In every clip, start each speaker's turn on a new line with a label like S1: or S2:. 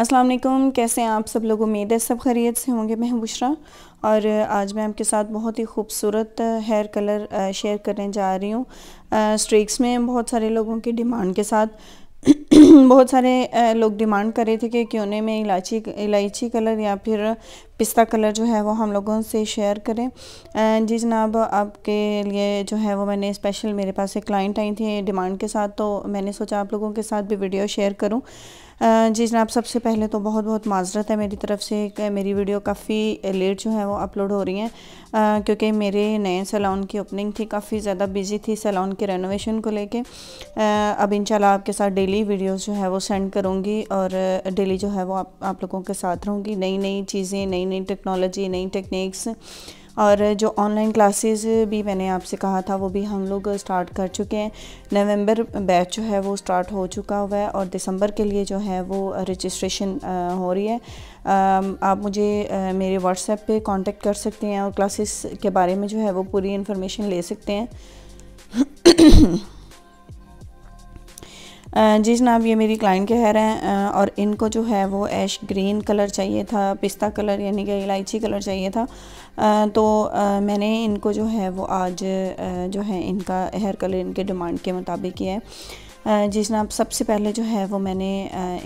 S1: अस्सलाम वालेकुम कैसे हैं आप सब लोग उम्मीद है सब खैरियत से होंगे मैं बुशरा और आज मैं आपके साथ बहुत ही खूबसूरत हेयर कलर शेयर करने जा रही हूँ स्ट्रीक्स में बहुत सारे लोगों की डिमांड के साथ बहुत सारे लोग डिमांड कर रहे थे कि क्यों ने में इलायची इलायची कलर या फिर पिस्ता कलर जो है वो हम लोगों से शेयर करें जी जनाब आपके लिए जो है वो मैंने स्पेशल मेरे पास एक क्लाइंट आई थी डिमांड के साथ तो मैंने सोचा आप लोगों के साथ भी वीडियो शेयर करूं जी जनाब सबसे पहले तो बहुत बहुत माजरत है मेरी तरफ से मेरी वीडियो काफ़ी लेट जो है वो अपलोड हो रही हैं क्योंकि मेरे नए सैलॉन की ओपनिंग थी काफ़ी ज़्यादा बिजी थी सैलॉन के रेनोवेशन को लेके अब इंशाल्लाह आपके साथ डेली वीडियोस जो है वो सेंड करूँगी और डेली जो है वो आप, आप लोगों के साथ रहूँगी नई नई चीज़ें नई नई टेक्नोलॉजी नई टेक्निक्स और जो ऑनलाइन क्लासेस भी मैंने आपसे कहा था वो भी हम लोग स्टार्ट कर चुके हैं नवंबर बैच जो है वो स्टार्ट हो चुका हुआ है और दिसंबर के लिए जो है वो रजिस्ट्रेशन हो रही है आप मुझे मेरे व्हाट्सएप पे कांटेक्ट कर सकते हैं और क्लासेस के बारे में जो है वो पूरी इन्फॉर्मेशन ले सकते हैं जी जनाब ये मेरी क्लाइंट के हेयर हैं और इनको जो है वो ऐश ग्रीन कलर चाहिए था पिस्ता कलर यानी कि इलायची कलर चाहिए था तो मैंने इनको जो है वो आज जो है इनका हेयर कलर इनके डिमांड के मुताबिक किया है जी जनाब सबसे पहले जो है वो मैंने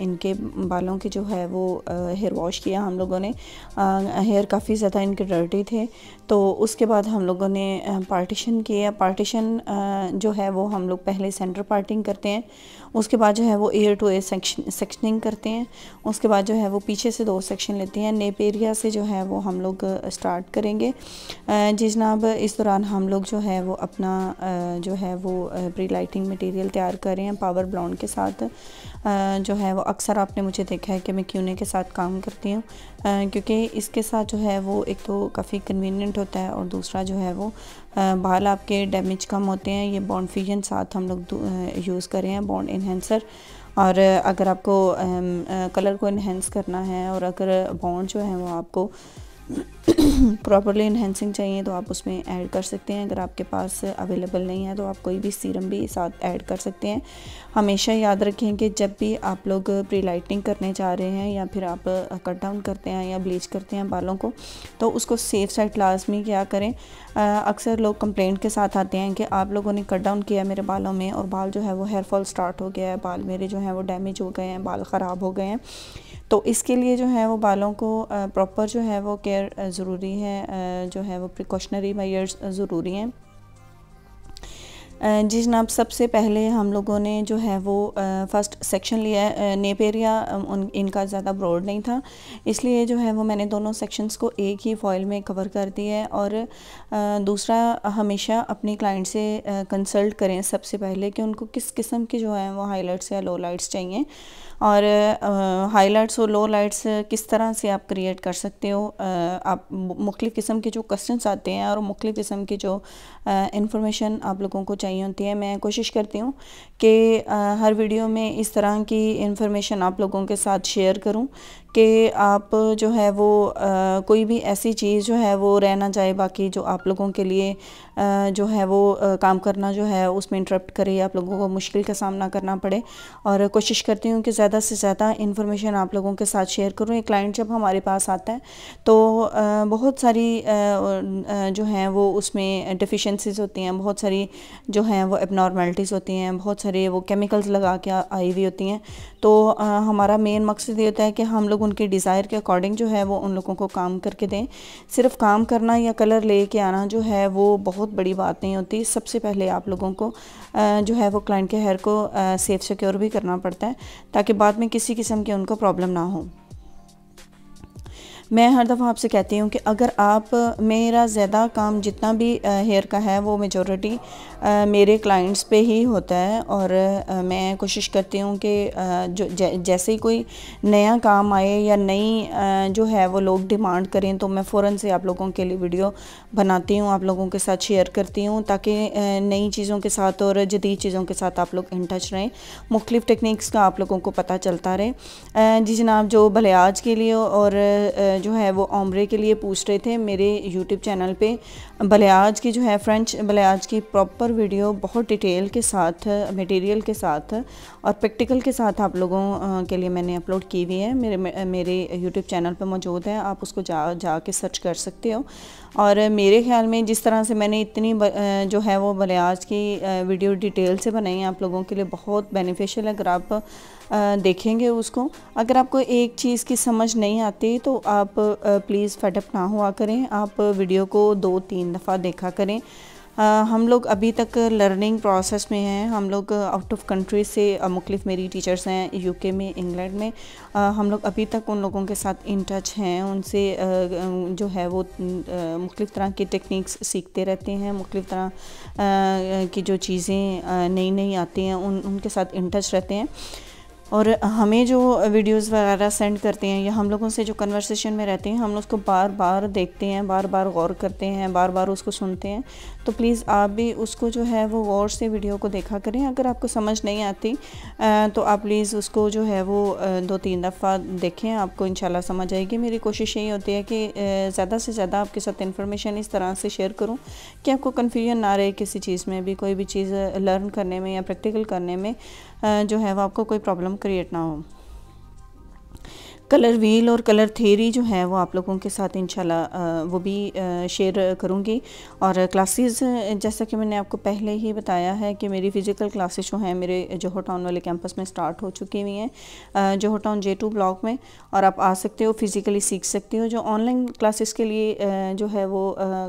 S1: इनके बालों के जो है वो हेयर वॉश किया हम लोगों ने हेयर काफ़ी ज़्यादा इनके डर्टी थे तो उसके बाद हम लोगों ने पार्टीशन किया पार्टीशन जो है वो हम लोग पहले सेंटर पार्टिंग करते हैं उसके बाद जो है वो air to air section sectioning करते हैं उसके बाद जो है वो पीछे से दो सेक्शन लेते हैं नेप एरिया से जो है वो हम लोग स्टार्ट करेंगे जी जनाब इस दौरान हम लोग जो है वो अपना जो है वो प्री लाइटिंग मटेरियल तैयार कर रहे हैं पावर ब्लाउंड के साथ जो है वो अक्सर आपने मुझे देखा है कि मैं क्यूने के साथ काम करती हूँ क्योंकि इसके साथ जो है वो एक तो काफ़ी कन्वीनियंट होता है और दूसरा जो है वो बाल आपके डैमेज कम होते हैं ये बॉन्ड फ्यूजन साथ हम लोग यूज़ कर रहे हैं बॉन्ड इन्हेंसर और अगर आपको कलर को इन्हेंस करना है और अगर बॉन्ड जो है वो आपको प्रॉपरली इन्हेंसिंग चाहिए तो आप उसमें ऐड कर सकते हैं अगर आपके पास अवेलेबल नहीं है तो आप कोई भी सीरम भी साथ ऐड कर सकते हैं हमेशा याद रखें कि जब भी आप लोग प्री लाइटिंग करने जा रहे हैं या फिर आप कट डाउन करते हैं या ब्लीच करते हैं बालों को तो उसको सेफ साइड लाजमी क्या करें अक्सर लोग कंप्लेंट के साथ आते हैं कि आप लोगों ने कट डाउन किया मेरे बालों में और बाल जो है वो हेयर फॉल स्टार्ट हो गया है बाल मेरे जो हैं वो डैमेज हो गए हैं बाल ख़राब हो गए हैं तो इसके लिए जो है वो बालों को प्रॉपर जो है वो केयर मेयर ज़रूरी हैं जो है वो प्रिकॉशनरी मेयर्स ज़रूरी हैं जिस नाम सबसे पहले हम लोगों ने जो है वो फर्स्ट सेक्शन लिया है नेप एरिया उन इनका ज़्यादा ब्रॉड नहीं था इसलिए जो है वो मैंने दोनों सेक्शंस को एक ही फॉइल में कवर कर दी है और दूसरा हमेशा अपने क्लाइंट से कंसल्ट करें सबसे पहले कि उनको किस किस्म की जो है वो हाईलाइट्स या लो लाइट्स चाहिए और हाईलाइट्स और लो लाइट्स किस तरह से आप क्रिएट कर सकते हो आप मुख्तु किस्म के जो क्वेश्चन आते हैं और मुख्तु किस्म की जो इन्फॉर्मेशन आप लोगों को चाहिए होती है मैं कोशिश करती हूँ कि हर वीडियो में इस तरह की इन्फॉर्मेशन आप लोगों के साथ शेयर करूँ कि आप जो है वो आ, कोई भी ऐसी चीज़ जो है वो रह ना जाए बाकी जो आप लोगों के लिए आ, जो है वो आ, काम करना जो है उसमें इंटरप्ट करे आप लोगों को मुश्किल का सामना करना पड़े और कोशिश करती हूँ कि ज़्यादा से ज़्यादा इन्फॉर्मेशन आप लोगों के साथ शेयर करूँ एक क्लाइंट जब हमारे पास आता है तो आ, बहुत सारी आ, जो हैं वो उसमें डिफिशेंसीज होती हैं बहुत सारी जो हैं वो एबनॉर्मेलिटीज़ होती हैं बहुत सारे वो केमिकल्स लगा के आई हुई होती हैं तो आ, हमारा मेन मकसद ये होता है कि हम लोगों उनके डिज़ायर के अकॉर्डिंग जो है वो उन लोगों को काम करके दें सिर्फ काम करना या कलर ले के आना जो है वो बहुत बड़ी बात नहीं होती सबसे पहले आप लोगों को जो है वो क्लाइंट के हेयर को सेफ़ सिक्योर भी करना पड़ता है ताकि बाद में किसी किस्म की उनको प्रॉब्लम ना हो मैं हर दफ़ा आपसे कहती हूँ कि अगर आप मेरा ज़्यादा काम जितना भी हेयर का है वो मेजोरिटी मेरे क्लाइंट्स पे ही होता है और मैं कोशिश करती हूँ कि जो जैसे ही कोई नया काम आए या नई जो है वो लोग डिमांड करें तो मैं फ़ौर से आप लोगों के लिए वीडियो बनाती हूँ आप लोगों के साथ शेयर करती हूँ ताकि नई चीज़ों के साथ और जदीद चीज़ों के साथ आप लोग इन टच रहें मुख्तफ टेक्निक्स का आप लोगों को पता चलता रहे जी जनाब जो भले आज के लिए और जो है वो ओमरे के लिए पूछ रहे थे मेरे यूट्यूब चैनल पे बलियाज की जो है फ्रेंच बलियाज की प्रॉपर वीडियो बहुत डिटेल के साथ मटेरियल के साथ और प्रैक्टिकल के साथ आप लोगों के लिए मैंने अपलोड की हुई है मेरे मेरे यूट्यूब चैनल पर मौजूद है आप उसको जा जा के सर्च कर सकते हो और मेरे ख्याल में जिस तरह से मैंने इतनी जो है वो बलियाज की वीडियो डिटेल से बनाई है आप लोगों के लिए बहुत बेनिफिशियल है अगर आप देखेंगे उसको अगर आपको एक चीज़ की समझ नहीं आती तो आप प्लीज़ फटअप ना हुआ करें आप वीडियो को दो तीन दफ़ा देखा करें हम लोग अभी तक लर्निंग प्रोसेस में हैं हम लोग आउट ऑफ कंट्री से मुख्तफ मेरी टीचर्स हैं यूके में इंग्लैंड में हम लोग अभी तक उन लोगों के साथ इन टच हैं उनसे जो है वो मुख्तफ तरह की टेक्निक्स सीखते रहते हैं मुख्तफ तरह की जो चीज़ें नई नई आती हैं उन उनके साथ इन टच रहते हैं और हमें जो वीडियोस वगैरह सेंड करते हैं या हम लोगों से जो कन्वर्सेशन में रहते हैं हम लोग उसको बार बार देखते हैं बार बार गौर करते हैं बार बार उसको सुनते हैं तो प्लीज़ आप भी उसको जो है वो गौर से वीडियो को देखा करें अगर आपको समझ नहीं आती तो आप प्लीज़ उसको जो है वो दो तीन दफ़ा देखें आपको शाला समझ आएगी मेरी कोशिश यही होती है कि ज़्यादा से ज़्यादा आपके साथ इन्फॉर्मेशन इस तरह से शेयर करूँ कि आपको कन्फ्यूजन ना रहे किसी चीज़ में भी कोई भी चीज़ लर्न करने में या प्रैक्टिकल करने में जो है वो आपको कोई प्रॉब्लम क्रिएट ना हो कलर व्हील और कलर थेरी जो है वो आप लोगों के साथ इंशाल्लाह वो भी शेयर करूँगी और क्लासेस जैसा कि मैंने आपको पहले ही बताया है कि मेरी फ़िज़िकल क्लासेस जो हैं मेरे जोहर टाउन वाले कैंपस में स्टार्ट हो चुकी हुई हैं Johar town J two block में और आप आ सकते हो फिज़िकली सीख सकते हो जो ऑनलाइन क्लासेस के लिए जो है वो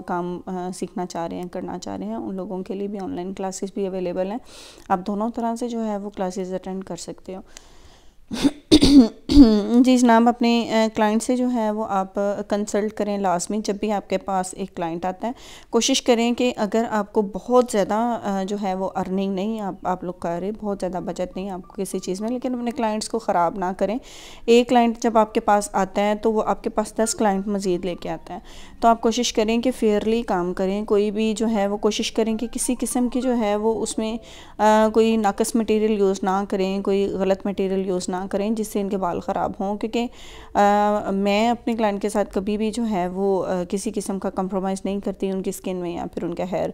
S1: काम सीखना चाह रहे हैं करना चाह रहे हैं उन लोगों के लिए भी ऑनलाइन क्लासेस भी अवेलेबल हैं आप दोनों तरह से जो है वो क्लासेज अटेंड कर सकते हो जी जनाब अपने क्लाइंट से जो है वो आप कंसल्ट करें लाजमी जब भी आपके पास एक क्लाइंट आता है कोशिश करें कि अगर आपको बहुत ज़्यादा जो है वो अर्निंग नहीं आप आप लोग कर रहे बहुत ज़्यादा बचत नहीं आपको किसी चीज़ में लेकिन अपने क्लाइंट्स को ख़राब ना करें एक क्लाइंट जब आपके पास आता है तो वो आपके पास दस क्लाइंट मज़ीद लेके आता है तो आप कोशिश करें कि फेयरली काम करें कोई भी जो है वो कोशिश करें कि किसी किस्म की जो है वो उसमें आ, कोई नाकस मटेरियल यूज़ ना करें कोई गलत मटेरियल यूज़ ना करें जिससे इनके बाल ख़राब हों क्योंकि मैं अपने क्लाइंट के साथ कभी भी जो है वो किसी किस्म का कम्प्रोमाइज़ नहीं करती उनकी स्किन में या फिर उनके हेयर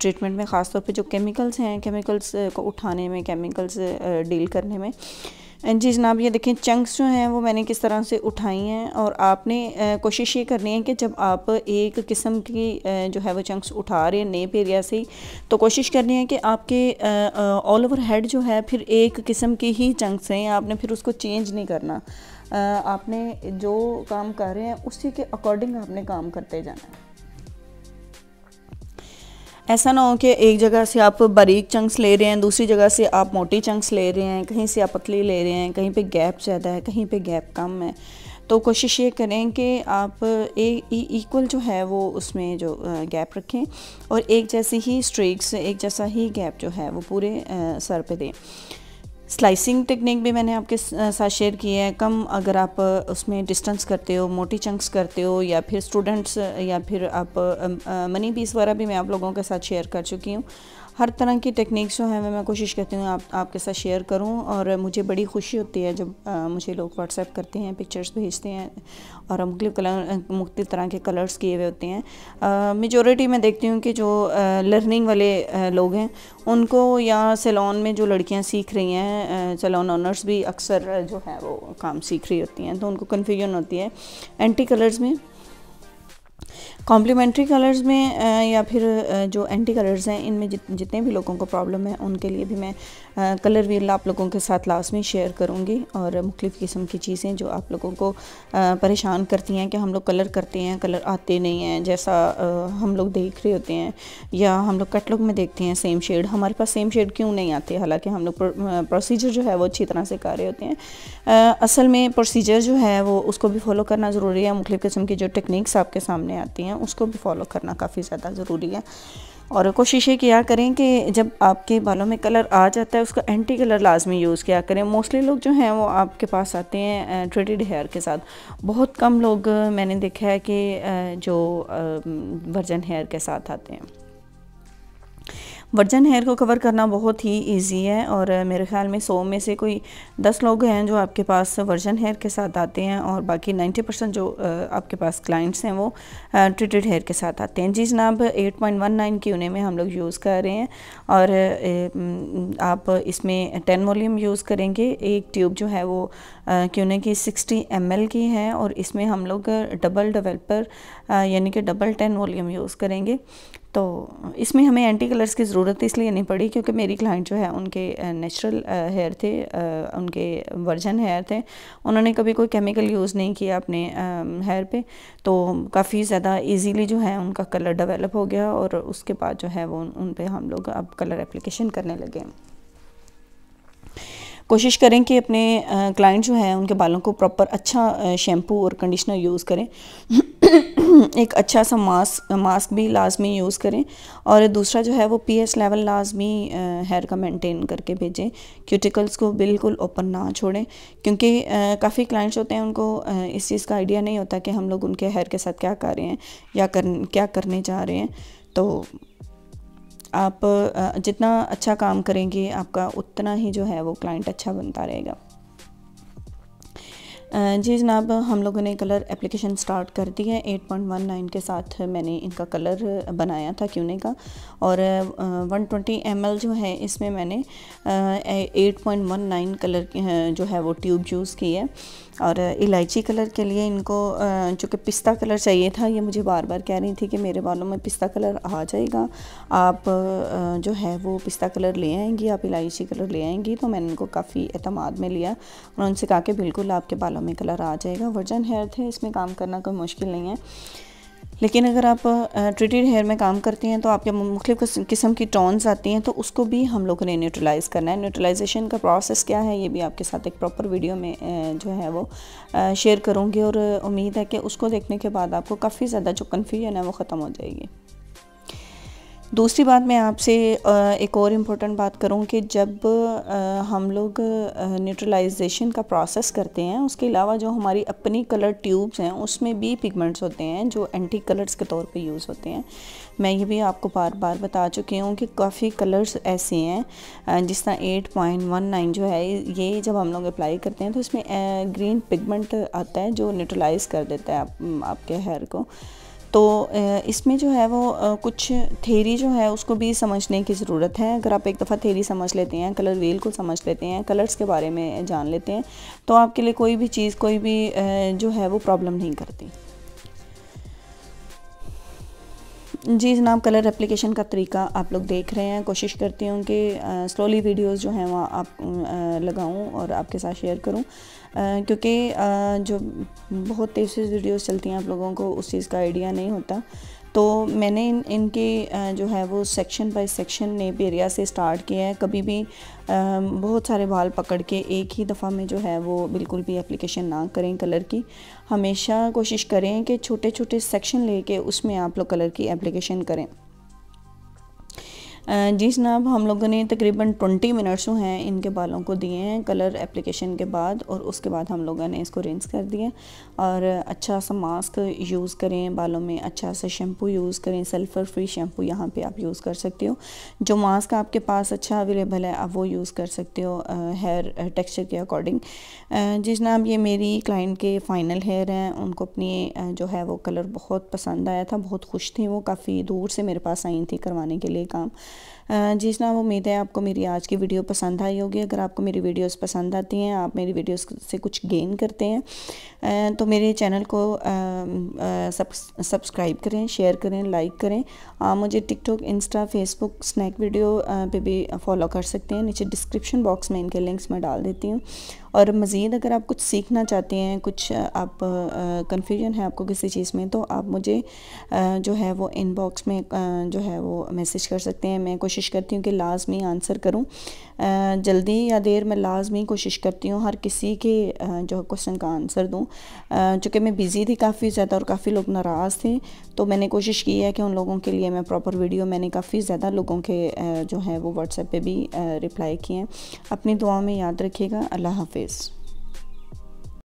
S1: ट्रीटमेंट में ख़ासतौर पर जो केमिकल्स हैं केमिकल्स को उठाने में केमिकल्स डील करने में जी जनाब ये देखें चंक्स जो हैं वो मैंने किस तरह से उठाई हैं और आपने कोशिश ये करनी है कि जब आप एक किस्म की जो है वो चंक्स उठा रहे हैं नेप एरिया से तो कोशिश करनी है कि आपके ऑल ओवर हेड जो है फिर एक किस्म की ही चंक्स हैं आपने फिर उसको चेंज नहीं करना आपने जो काम कर रहे हैं उसी के अकॉर्डिंग आपने काम करते जाना है ऐसा ना हो कि एक जगह से आप बारीक चंक्स ले रहे हैं दूसरी जगह से आप मोटी चंक्स ले रहे हैं कहीं से आप पतली ले रहे हैं कहीं पे गैप ज़्यादा है कहीं पे गैप कम है तो कोशिश ये करें कि आप एक इक्वल जो है वो उसमें जो गैप रखें और एक जैसी ही स्ट्रीक्स एक जैसा ही गैप जो है वो पूरे सर पे दें स्लाइसिंग टेक्निक भी मैंने आपके साथ शेयर की है कम अगर आप उसमें डिस्टेंस करते हो मोटी चंक्स करते हो या फिर स्टूडेंट्स या फिर आप मनी पीस वगैरह भी मैं आप लोगों के साथ शेयर कर चुकी हूँ हर तरह की टेक्निक्स जो हैं मैं कोशिश करती हूँ आप आपके साथ शेयर करूँ और मुझे बड़ी खुशी होती है जब आ, मुझे लोग व्हाट्सएप करते हैं पिक्चर्स भेजते हैं और मुख्त कलर मुख्त तरह के कलर्स किए हुए होते हैं मेजोरिटी मैं देखती हूँ कि जो लर्निंग वाले आ, लोग हैं उनको या सैलॉन में जो लड़कियाँ सीख रही हैं सैलॉन ऑनर्स भी अक्सर जो है वो काम सीख रही होती हैं तो उनको कन्फ्यूजन होती है एंटी कलर्स में कॉम्प्लीमेंट्री कलर्स में या फिर जो एंटी कलर्स हैं इनमें जित जितने भी लोगों को प्रॉब्लम है उनके लिए भी मैं कलर व्हील आप लोगों के साथ लाजमी शेयर करूँगी और मुख्तफ़ किस्म की चीज़ें जो आप लोगों को परेशान करती हैं कि हम लोग कलर करते हैं कलर आते नहीं हैं जैसा हम लोग देख रहे होते हैं या हम लोग कटलॉग में देखते हैं सेम शेड हमारे पास सेम शेड क्यों नहीं आते हालाँकि हम लोग प्रोसीजर जो है वो अच्छी तरह से कर रहे होते हैं असल में प्रोसीजर जो है वो उसको भी फॉलो करना ज़रूरी है मुख्तु किस्म की जो टेक्निक्स आपके सामने आती हैं उसको भी फॉलो करना काफ़ी ज़्यादा ज़रूरी है और कोशिश ये किया करें कि जब आपके बालों में कलर आ जाता है उसका एंटी कलर लाजमी यूज़ किया करें मोस्टली लोग जो हैं वो आपके पास आते हैं ट्रेडिड हेयर के साथ बहुत कम लोग मैंने देखा है कि जो वर्जन हेयर के साथ आते हैं वर्जन हेयर को कवर करना बहुत ही इजी है और मेरे ख्याल में सौ में से कोई दस लोग हैं जो आपके पास वर्जन हेयर के साथ आते हैं और बाकी नाइन्टी परसेंट जो आपके पास क्लाइंट्स हैं वो ट्रीटेड हेयर के साथ आते हैं जी जनाब एट पॉइंट वन नाइन की उन्हें में हम लोग यूज़ कर रहे हैं और आप इसमें टेन वॉल्यूम यूज़ करेंगे एक ट्यूब जो है वो क्योंने की सिक्सटी एम की है और इसमें हम लोग डबल डेवलपर यानी कि डबल टेन वॉल्यूम यूज़ करेंगे तो इसमें हमें एंटी कलर्स की ज़रूरत इसलिए नहीं पड़ी क्योंकि मेरी क्लाइंट जो है उनके नेचुरल हेयर थे उनके वर्जन हेयर थे उन्होंने कभी कोई केमिकल यूज़ नहीं किया अपने हेयर पे तो काफ़ी ज़्यादा इजीली जो है उनका कलर डेवलप हो गया और उसके बाद जो है वो उन पर हम लोग अब कलर एप्लीकेशन करने लगे कोशिश करें कि अपने क्लाइंट जो है उनके बालों को प्रॉपर अच्छा शैम्पू और कंडीशनर यूज़ करें एक अच्छा सा मास्क मास्क भी लाजमी यूज़ करें और दूसरा जो है वो एस लेवल लाजमी हेयर का मेंटेन करके भेजें क्यूटिकल्स को बिल्कुल ओपन ना छोड़ें क्योंकि काफ़ी क्लाइंट्स होते हैं उनको आ, इस चीज़ का आइडिया नहीं होता कि हम लोग उनके हेयर के साथ क्या कर रहे हैं या कर क्या करने जा रहे हैं तो आप जितना अच्छा काम करेंगे आपका उतना ही जो है वो क्लाइंट अच्छा बनता रहेगा जी जनाब हम लोगों ने कलर एप्लीकेशन स्टार्ट कर दी है 8.19 के साथ मैंने इनका कलर बनाया था क्यूने का और 120 ट्वेंटी जो है इसमें मैंने 8.19 कलर जो है वो ट्यूब यूज़ की है और इलायची कलर के लिए इनको जो कि पिस्ता कलर चाहिए था ये मुझे बार बार कह रही थी कि मेरे बालों में पिस्ता कलर आ जाएगा आप जो है वो पिस्ता कलर ले आएंगी आप इलायची कलर ले आएंगी तो मैंने इनको काफ़ी अतमाद में लिया और उनसे कहा कि बिल्कुल आपके बालों में कलर आ जाएगा वर्जन हेयर थे इसमें काम करना कोई मुश्किल नहीं है लेकिन अगर आप ट्रीटेड हेयर में काम करते हैं तो आपके मुख्तु किस्म की टॉन्स आती हैं तो उसको भी हम लोगों ने न्यूट्रलाइज़ करना है न्यूट्रलाइजेशन का प्रोसेस क्या है ये भी आपके साथ एक प्रॉपर वीडियो में जो है वो शेयर करूँगी और उम्मीद है कि उसको देखने के बाद आपको काफ़ी ज़्यादा जो कन्फ्यूजन है वो ख़त्म हो जाएगी दूसरी बात मैं आपसे एक और इम्पोर्टेंट बात करूं कि जब हम लोग न्यूट्रलाइजेशन का प्रोसेस करते हैं उसके अलावा जो हमारी अपनी कलर ट्यूब्स हैं उसमें भी पिगमेंट्स होते हैं जो एंटी कलर्स के तौर पे यूज़ होते हैं मैं ये भी आपको बार बार बता चुकी हूँ कि काफ़ी कलर्स ऐसे हैं जिस तरह एट पॉइंट वन नाइन जो है ये जब हम लोग अप्लाई करते हैं तो इसमें ग्रीन पिगमेंट आता है जो न्यूट्रलाइज कर देता है आप, आपके हेयर को तो इसमें जो है वो कुछ थेरी जो है उसको भी समझने की ज़रूरत है अगर आप एक दफ़ा थेरी समझ लेते हैं कलर व्हील को समझ लेते हैं कलर्स के बारे में जान लेते हैं तो आपके लिए कोई भी चीज़ कोई भी जो है वो प्रॉब्लम नहीं करती जी जनाब कलर एप्लीकेशन का तरीका आप लोग देख रहे हैं कोशिश करती हूँ कि स्लोली वीडियोस जो हैं वो आप लगाऊं और आपके साथ शेयर करूं क्योंकि जो बहुत तेज़ वीडियोस चलती हैं आप लोगों को उस चीज़ का आइडिया नहीं होता तो मैंने इन इनके जो है वो section by section nape area से स्टार्ट किया है कभी भी बहुत सारे बाल पकड़ के एक ही दफ़ा में जो है वो बिल्कुल भी एप्लीकेशन ना करें कलर की हमेशा कोशिश करें कि छोटे छोटे सेक्शन लेके उसमें आप लोग कलर की एप्लीकेशन करें जी जनाब हम लोगों ने तकरीबन ट्वेंटी मिनट्स जो हैं इनके बालों को दिए हैं कलर एप्लीकेशन के बाद और उसके बाद हम लोगों ने इसको रेंस कर दिया और अच्छा सा मास्क यूज़ करें बालों में अच्छा सा शैम्पू यूज़ करें सल्फ़र फ्री शैम्पू यहाँ पे आप यूज़ कर सकते हो जो मास्क आपके पास अच्छा अवेलेबल है आप वो यूज़ कर सकते हो हेयर टेक्स्चर के अकॉर्डिंग जी जनाब ये मेरी क्लाइंट के फ़ाइनल हेयर हैं उनको अपनी जो है वो कलर बहुत पसंद आया था बहुत खुश थी वो काफ़ी दूर से मेरे पास आई थी करवाने के लिए काम जी जनाब उम्मीद है आपको मेरी आज की वीडियो पसंद आई होगी अगर आपको मेरी वीडियोस पसंद आती हैं आप मेरी वीडियोस से कुछ गेन करते हैं तो मेरे चैनल को सब्सक्राइब करें शेयर करें लाइक करें आप मुझे TikTok Insta Facebook Snack video पे भी फॉलो कर सकते हैं नीचे डिस्क्रिप्शन बॉक्स में इनके लिंक्स मैं डाल देती हूँ और मज़ीद अगर आप कुछ सीखना चाहते हैं कुछ आप कन्फ्यूजन है आपको किसी चीज़ में तो आप मुझे जो है वो इनबॉक्स में जो है वो मैसेज कर सकते हैं मैं कोशिश करती हूँ कि लाजमी आंसर करूँ जल्दी या देर मैं लाजमी कोशिश करती हूँ हर किसी के जो क्वेश्चन का आंसर दूँ चूँकि मैं बिज़ी थी काफ़ी ज़्यादा और काफ़ी लोग नाराज़ थे तो मैंने कोशिश की है कि उन लोगों के लिए मैं प्रॉपर वीडियो मैंने काफ़ी ज़्यादा लोगों के जो है वो व्हाट्सएप पर भी रिप्लाई किए हैं अपनी दुआ में याद रखिएगा अल्लाह हाफि Hafiz